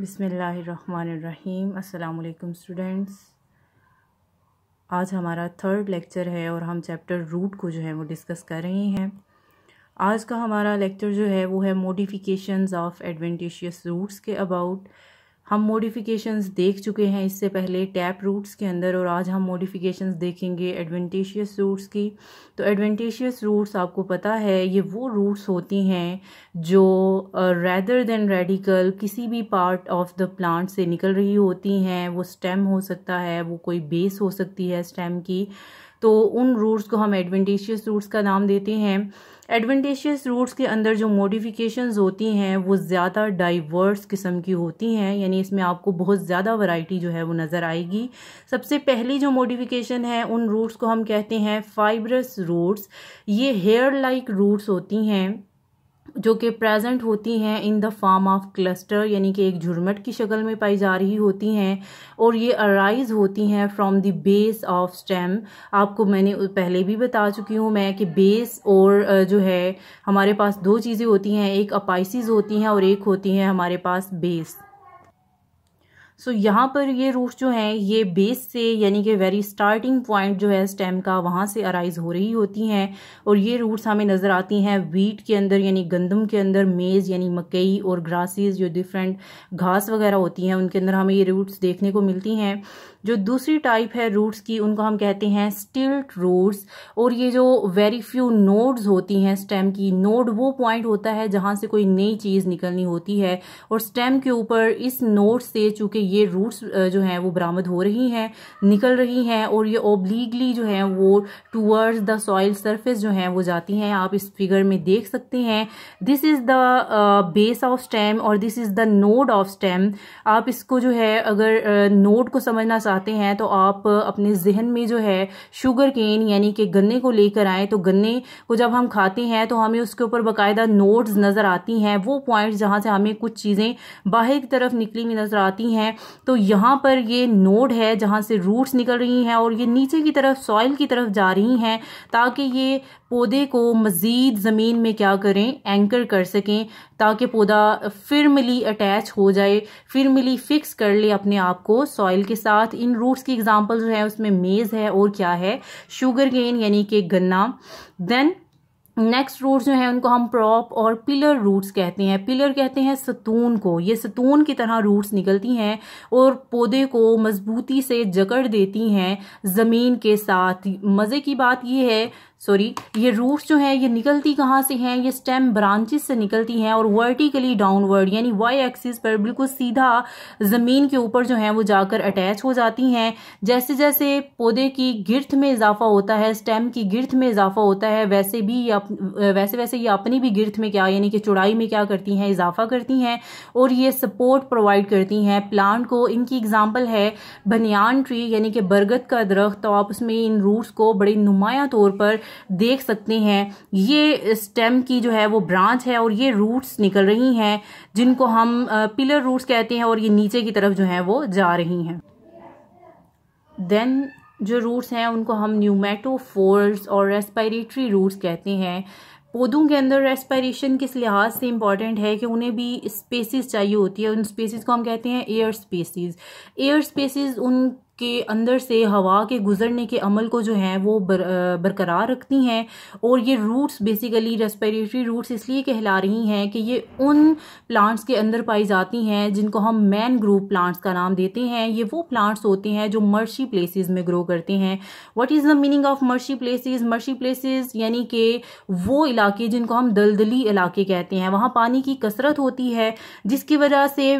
बिसमीम् अल्लाम स्टूडेंट्स आज हमारा थर्ड लेक्चर है और हम चैप्टर रूट को जो है वो डिस्कस कर रहे हैं आज का हमारा लेक्चर जो है वो है मोडिफिकेशंस ऑफ एडवेंटिशियस रूट्स के अबाउट हम मॉडिफिकेशंस देख चुके हैं इससे पहले टैप रूट्स के अंदर और आज हम मॉडिफिकेशंस देखेंगे एडवेंटेशियस रूट्स की तो एडवेंटेशियस रूट्स आपको पता है ये वो रूट्स होती हैं जो रैदर देन रेडिकल किसी भी पार्ट ऑफ द प्लांट से निकल रही होती हैं वो स्टेम हो सकता है वो कोई बेस हो सकती है स्टेम की तो उन रूट्स को हम एडवेंटेशियस रूट्स का नाम देते हैं एडवेंटेशियस रूट्स के अंदर जो मोडिफ़िकेशन होती हैं वो ज़्यादा डाइवर्स किस्म की होती हैं यानी इसमें आपको बहुत ज़्यादा वैरायटी जो है वो नज़र आएगी सबसे पहली जो मोडिफिकेशन है उन रूट्स को हम कहते हैं फाइब्रस रूट्स ये हेयर लाइक रूट्स होती हैं जो कि प्रेजेंट होती हैं in the form of cluster यानी कि एक झुरमट की शक्ल में पाई जा रही होती हैं और ये अराइज होती हैं from the base of stem आपको मैंने पहले भी बता चुकी हूँ मैं कि बेस और जो है हमारे पास दो चीज़ें होती हैं एक अपाइसिस होती हैं और एक होती हैं हमारे पास बेस सो so, यहाँ पर ये रूट्स जो हैं ये बेस से यानी कि वेरी स्टार्टिंग पॉइंट जो है स्टेम का वहाँ से अराइज हो रही होती हैं और ये रूट्स हमें नज़र आती हैं वीट के अंदर यानी गंदम के अंदर मेज़ यानी मकई और ग्रासेस जो डिफरेंट घास वगैरह होती हैं उनके अंदर हमें ये रूट्स देखने को मिलती हैं जो दूसरी टाइप है रूट्स की उनको हम कहते हैं स्टिल्ट रूट्स और ये जो वेरी फ्यू नोड्स होती हैं स्टेम की नोड वो पॉइंट होता है जहाँ से कोई नई चीज़ निकलनी होती है और स्टेम के ऊपर इस नोड से चूँकि ये रूट्स जो हैं वो बरामद हो रही हैं निकल रही हैं और ये ओब्लीगली जो हैं वो टूवर्ड्स द सॉइल सरफेस जो हैं वो जाती हैं आप इस फिगर में देख सकते हैं this is the base of stem और this is the node of stem आप इसको जो है अगर नोड को समझना चाहते हैं तो आप अपने जहन में जो है शुगर केन यानी कि गन्ने को लेकर आएँ तो गन्ने को जब हम खाते हैं तो हमें उसके ऊपर बाकायदा नोड्स नज़र आती हैं वो पॉइंट्स जहाँ से हमें कुछ चीज़ें बाहर की तरफ निकली हुई नज़र आती हैं तो यहाँ पर ये नोड है जहाँ से रूट्स निकल रही हैं और ये नीचे की तरफ सॉइल की तरफ जा रही हैं ताकि ये पौधे को मज़ीद ज़मीन में क्या करें एंकर कर सकें ताकि पौधा फिरमली अटैच हो जाए फिरमली फिक्स कर ले अपने आप को सॉइल के साथ इन रूट्स की जो है उसमें मेज़ है और क्या है शुगर गेन यानी कि गन्ना देन नेक्स्ट रूट्स जो हैं उनको हम प्रॉप और पिलर रूट्स कहते हैं पिलर कहते हैं सतून को ये सतून की तरह रूट्स निकलती हैं और पौधे को मजबूती से जकड़ देती हैं ज़मीन के साथ मज़े की बात यह है सॉरी ये रूट्स जो है ये निकलती कहाँ से हैं ये स्टेम ब्रांचेस से निकलती हैं और वर्टिकली डाउनवर्ड यानी वाई एक्सिस पर बिल्कुल सीधा ज़मीन के ऊपर जो है वो जाकर अटैच हो जाती हैं जैसे जैसे पौधे की गिरथ में इजाफा होता है स्टेम की गिरथ में इजाफा होता है वैसे भी वैसे वैसे ये अपनी भी गिरथ में क्या यानी कि चौड़ाई में क्या करती हैं इजाफा करती हैं और ये सपोर्ट प्रोवाइड करती हैं प्लांट को इनकी एग्जाम्पल है बनियान ट्री यानी कि बरगद का दरख्त तो आप उसमें इन रूट्स को बड़े नुमाया तौर पर देख सकते हैं ये स्टेम की जो है वो ब्रांच है और ये रूट्स निकल रही हैं जिनको हम पिलर रूट्स कहते हैं और ये नीचे की तरफ जो है वो जा रही हैं देन जो रूट्स हैं उनको हम न्यूमेटोफोर्स और रेस्पायरेटरी रूट्स कहते हैं पौधों के अंदर रेस्पायरेशन किस लिहाज से इंपॉर्टेंट है कि उन्हें भी स्पेसिस चाहिए होती है उन स्पेसिस को हम कहते हैं एयर स्पेसिस एयर स्पेसिस उन के अंदर से हवा के गुजरने के अमल को जो है वो बर, बरकरार रखती हैं और ये रूट्स बेसिकली रेस्पिरेटरी रूट्स इसलिए कहला रही हैं कि ये उन प्लांट्स के अंदर पाई जाती हैं जिनको हम मैन ग्रूप प्लांट्स का नाम देते हैं ये वो प्लांट्स होते हैं जो मर्शी प्लेसेस में ग्रो करते हैं what is the meaning of marshy places marshy places यानी कि वो इलाके जिनको हम दलदली इलाके कहते हैं वहाँ पानी की कसरत होती है जिसकी वजह से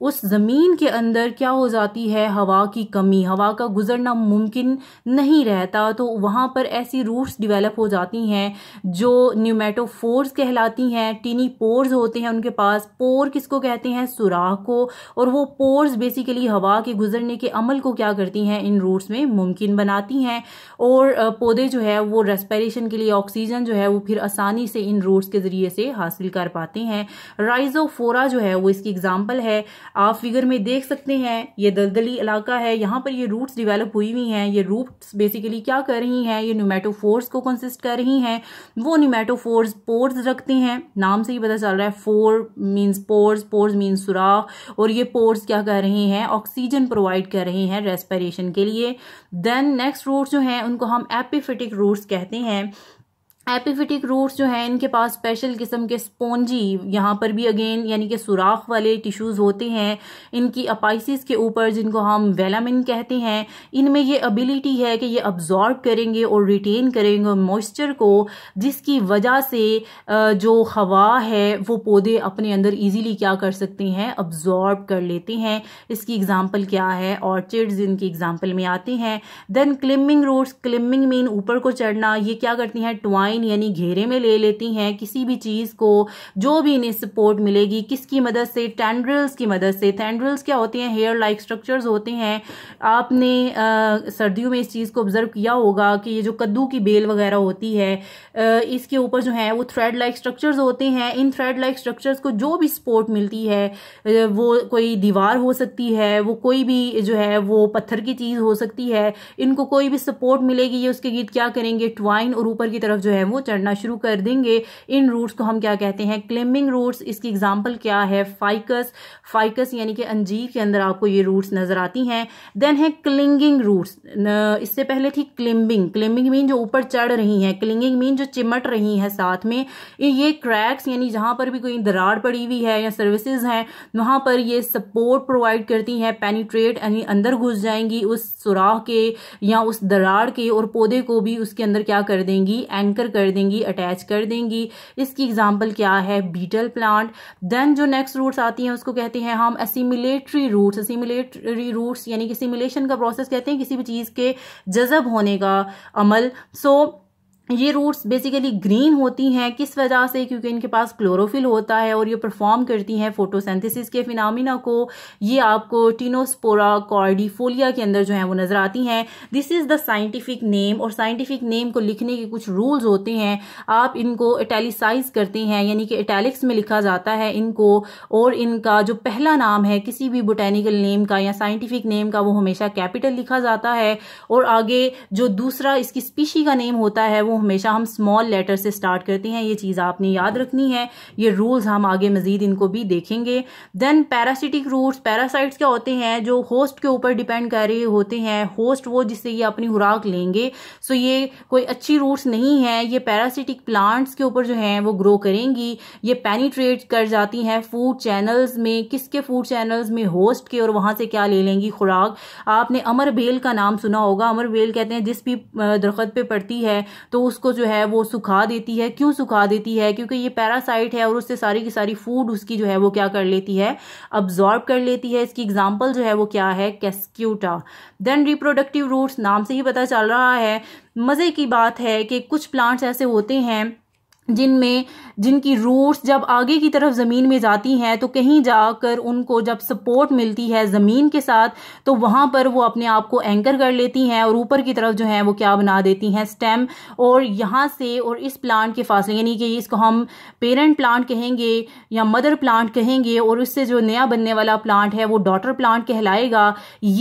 उस ज़मीन के अंदर क्या हो जाती है हवा की कमी हवा का गुजरना मुमकिन नहीं रहता तो वहाँ पर ऐसी रूट्स डिवेलप हो जाती हैं जो न्यूमेटोफोर्स कहलाती हैं टीनी पोर्स होते हैं उनके पास पोर किसको कहते हैं सुराख को और वो पोर्स बेसिकली हवा के गुजरने के अमल को क्या करती हैं इन रूट्स में मुमकिन बनाती हैं और पौधे जो है वो रेस्परेशन के लिए ऑक्सीजन जो है वो फिर आसानी से इन रूट्स के ज़रिए से हासिल कर पाते हैं राइजोफोरा जो है वो इसकी एग्ज़ाम्पल है आप फिगर में देख सकते हैं ये दलदली इलाका है यहाँ पर ये रूट्स डिवेलप हुई हुई हैं ये रूट्स बेसिकली क्या कर रही हैं ये न्यूमेटोफोर्स को कंसिस्ट कर रही हैं वो न्यूमेटोफोर्स पोर्स रखते हैं नाम से ही पता चल रहा है pore means pores pores means सुराख और ये पोर्स क्या कर रहे हैं ऑक्सीजन प्रोवाइड कर रहे हैं रेस्परेशन के लिए देन नेक्स्ट रूट्स जो हैं उनको हम एपिफिटिक रूट्स कहते हैं एपिफिटिक रूट्स जो हैं इनके पास स्पेशल किस्म के स्पोंजी यहाँ पर भी अगेन यानी कि सुराख वाले टिश्यूज़ होते हैं इनकी अपाइसिस के ऊपर जिनको हम वेलामिन कहते हैं इनमें ये एबिलिटी है कि ये अब्जॉर्ब करेंगे और रिटेन करेंगे मॉइस्चर को जिसकी वजह से जो हवा है वो पौधे अपने अंदर ईजीली क्या कर सकते हैं अब्जॉर्ब कर लेते हैं इसकी एग्ज़ाम्पल क्या है ऑर्चिड्स इनकी एग्ज़ाम्पल में आते हैं then climbing roots climbing mean ऊपर को चढ़ना ये क्या करती हैं ट्वाइन लाइन यानी घेरे में ले लेती हैं किसी भी चीज़ को जो भी इन्हें सपोर्ट मिलेगी किसकी मदद से टेंड्रल्स की मदद से टेंड्रल्स क्या होते हैं हेयर लाइक स्ट्रक्चर्स होते हैं आपने आ, सर्दियों में इस चीज़ को ऑब्जर्व किया होगा कि ये जो कद्दू की बेल वगैरह होती है आ, इसके ऊपर जो है वो थ्रेड लाइक स्ट्रक्चर्स होते हैं इन थ्रेड लाइक स्ट्रक्चर्स को जो भी सपोर्ट मिलती है वो कोई दीवार हो सकती है वो कोई भी जो है वो पत्थर की चीज़ हो सकती है इनको कोई भी सपोर्ट मिलेगी ये उसके गीत क्या करेंगे ट्वाइन और ऊपर की तरफ जो है हैं वो चढ़ना शुरू कर देंगे इन रूट्स को हम क्या कहते हैं क्लेमिंग रूट्स इसकी एग्जाम्पल क्या है फाइकस फाइकस यानी कि अंजीर के अंदर आपको ये रूट्स नजर आती हैं देन है क्लिंगिंग रूट्स इससे पहले थी क्लिम्बिंग क्लिम्बिंग मीन जो ऊपर चढ़ रही हैं क्लिंगिंग मीन जो चिमट रही हैं साथ में ये क्रैक्स यानी जहाँ पर भी कोई दरार पड़ी हुई है या सर्विसेज हैं वहाँ पर ये सपोर्ट प्रोवाइड करती हैं पेनीट्रेट यानी अंदर घुस जाएंगी उस सुराह के या उस दरार के और पौधे को भी उसके अंदर क्या कर देंगी एंकर कर देंगी अटैच कर देंगी इसकी एग्जाम्पल क्या है बीटल प्लांट देन जो नेक्स्ट रूट्स आती हैं उसको कहते हैं हम असिमिलेटरी रूट्स असिमिलेटरी रूट्स यानी कि सिमुलेशन का प्रोसेस कहते हैं किसी भी चीज़ के जजब होने का अमल सो so, ये रूट्स बेसिकली ग्रीन होती हैं किस वजह से क्योंकि इनके पास क्लोरोफिल होता है और ये परफॉर्म करती हैं फोटोसेंथेसिस के फिनामिना को ये आपको टीनोस्पोरा कॉर्डिफोलिया के अंदर जो है वो नज़र आती हैं this is the scientific name और साइंटिफिक नेम को लिखने के कुछ रूल्स होते हैं आप इनको इटेलिसाइज करते हैं यानी कि इटेलिक्स में लिखा जाता है इनको और इनका जो पहला नाम है किसी भी बोटेनिकल नेम का या साइंटिफिक नेम का वो हमेशा कैपिटल लिखा जाता है और आगे जो दूसरा इसकी स्पीशी का नेम होता है वो वो हमेशा हम स्मॉल लेटर से स्टार्ट करते हैं ये चीज़ आपने याद रखनी है ये रूल्स हम आगे मज़ीद इनको भी देखेंगे देन पैरासिटिक रूट्स पैरासाइट्स क्या होते हैं जो होस्ट के ऊपर डिपेंड कर रहे होते हैं होस्ट वो जिससे ये अपनी खुराक लेंगे सो ये कोई अच्छी रूट्स नहीं है ये पैरासिटिक प्लांट्स के ऊपर जो हैं वो ग्रो करेंगी ये पेनीट्रेट कर जाती हैं फूड चैनल्स में किसके फूड चैनल्स में होस्ट के और वहाँ से क्या ले लेंगी खुराक आपने अमर बेल का नाम सुना होगा अमर बेल कहते हैं जिस भी दरख्त पे पड़ती है तो उसको जो है वो सुखा देती है क्यों सुखा देती है क्योंकि ये पैरासाइट है और उससे सारी की सारी फूड उसकी जो है वो क्या कर लेती है अब्जॉर्ब कर लेती है इसकी एग्जाम्पल जो है वो क्या है कैस्क्यूटा देन रिप्रोडक्टिव रूट्स नाम से ही पता चल रहा है मज़े की बात है कि कुछ प्लांट्स ऐसे होते हैं जिनमें जिनकी रूट्स जब आगे की तरफ ज़मीन में जाती हैं तो कहीं जाकर उनको जब सपोर्ट मिलती है ज़मीन के साथ तो वहाँ पर वो अपने आप को एंकर कर लेती हैं और ऊपर की तरफ जो है वो क्या बना देती हैं स्टेम और यहाँ से और इस प्लांट के फासले यानी कि इसको हम पेरेंट प्लांट कहेंगे या मदर प्लांट कहेंगे और उससे जो नया बनने वाला प्लांट है वो डॉटर प्लांट कहलाएगा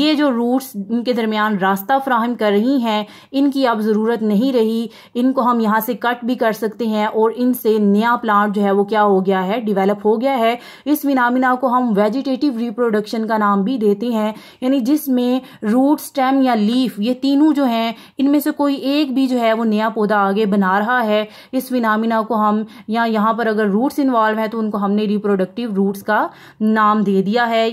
ये जो रूट्स इनके दरमियान रास्ता फ्राहम कर रही हैं इनकी अब ज़रूरत नहीं रही इनको हम यहाँ से कट भी कर सकते हैं और इनसे नया प्लांट जो है वो क्या हो गया है डिवेलप हो गया है इस विनामिना को हम वेजिटेटिव रिप्रोडक्शन का नाम भी देते हैं यानी जिसमें रूट स्टेम या लीफ ये तीनों जो हैं इनमें से कोई एक भी जो है वो नया पौधा आगे बना रहा है इस विनामिना को हम या यहाँ पर अगर रूट्स इन्वॉल्व हैं तो उनको हमने रिप्रोडक्टिव रूट्स का नाम दे दिया है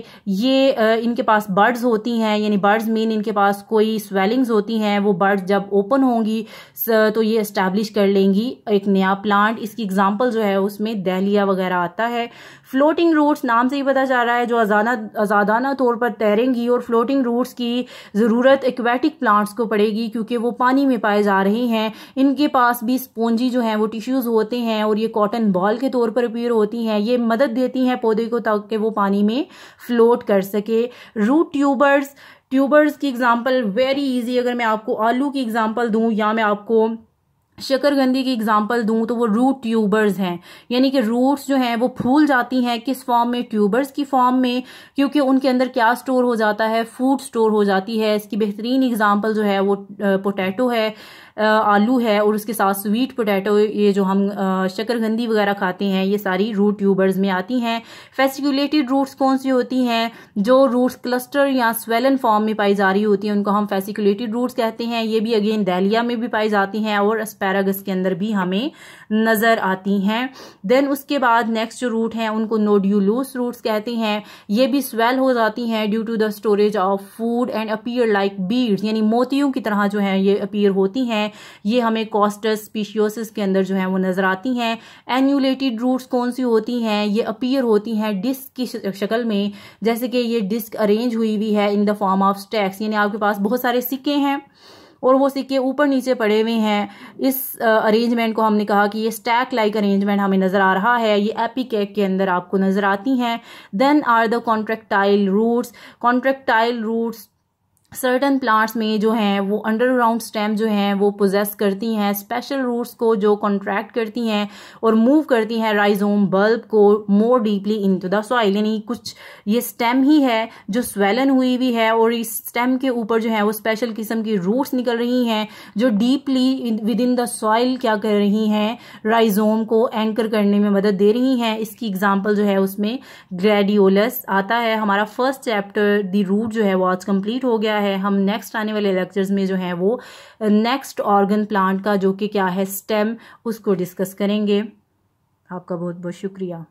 ये इनके पास बर्ड्स होती हैं यानी बर्ड्स मीन इनके पास कोई स्वेलिंग्स होती हैं वो बर्ड्स जब ओपन होंगी तो ये इस्टेब्लिश कर लेंगी एक नया प्लांट इसकी एग्जाम्पल जो है उसमें दहलिया वगैरह आता है फ्लोटिंग रूट्स नाम से ही पता चल रहा है जो आजाना आज़ादाना तौर पर तैरेंगी और फ्लोटिंग रूट्स की ज़रूरत एक्वेटिक प्लांट्स को पड़ेगी क्योंकि वो पानी में पाए जा रहे हैं इनके पास भी स्पोंजी जो है वो टिश्यूज़ होते हैं और ये कॉटन बॉल के तौर पर अपीयर होती हैं ये मदद देती हैं पौधे को ताकि वो पानी में फ्लोट कर सके रूट ट्यूबर्स ट्यूबर्स की एग्जांपल वेरी इजी अगर मैं आपको आलू की एग्जांपल दूं या मैं आपको शकरगंदी की एग्जाम्पल दूं तो वो रूट ट्यूबर्स हैं यानी कि रूट्स जो हैं वो फूल जाती हैं किस फॉर्म में ट्यूबर्स की फॉर्म में क्योंकि उनके अंदर क्या स्टोर हो जाता है फूड स्टोर हो जाती है इसकी बेहतरीन एग्जाम्पल जो है वो पोटैटो है आलू है और उसके साथ स्वीट पोटैटो ये जो हम शक्करगंदी वगैरह खाते हैं ये सारी रूट ट्यूबर्स में आती हैं फेस्टिकुलेटेड रूट्स कौन सी होती हैं जो रूट्स क्लस्टर या स्वेलन फॉर्म में पाई जा रही होती हैं उनको हम फेस्टिकुलेटेड रूट्स कहते हैं ये भी अगेन दहलिया में भी पाई जाती हैं और स्पैरागस के अंदर भी हमें नज़र आती हैं देन उसके बाद नेक्स्ट जो रूट हैं उनको नोड्यूलोस रूट्स कहते हैं ये भी स्वेल हो जाती हैं due to the storage of food and appear like beads यानी मोतियों की तरह जो है ये अपीयर होती हैं हैं ये हमें कॉस्टस स्पीशियोसिस के अंदर जो है वो नज़र आती हैं एन्यूलेटेड रूट्स कौन सी होती हैं ये अपीयर होती हैं डिस्क की शक्ल में जैसे कि ये डिस्क अरेंज हुई हुई है in the form of stacks यानी आपके पास बहुत सारे सिक्के हैं और वो सिक्के ऊपर नीचे पड़े हुए हैं इस अरेंजमेंट को हमने कहा कि ये स्टैक लाइक अरेंजमेंट हमें नज़र आ रहा है ये एपी केक के अंदर आपको नज़र आती हैं then are the contractile roots contractile roots certain plants में जो हैं वो अंडरग्राउंड स्टेम जो हैं वो पोजेस करती हैं स्पेशल रूट्स को जो कॉन्ट्रैक्ट करती हैं और मूव करती हैं राइजोम बल्ब को more deeply into the soil यानी कुछ ये स्टेम ही है जो स्वेलन हुई हुई है और इस स्टेम के ऊपर जो है वो स्पेशल किस्म की रूट्स निकल रही हैं जो deeply within the soil क्या कर रही हैं राइजोम को एंकर करने में मदद दे रही हैं इसकी एग्जाम्पल जो है उसमें ग्रेडियोलस आता है हमारा फर्स्ट चैप्टर द रूट जो है वो आज कम्प्लीट हो गया है हम नेक्स्ट आने वाले लेक्चर्स में जो है वो नेक्स्ट ऑर्गन प्लांट का जो कि क्या है स्टेम उसको डिस्कस करेंगे आपका बहुत बहुत शुक्रिया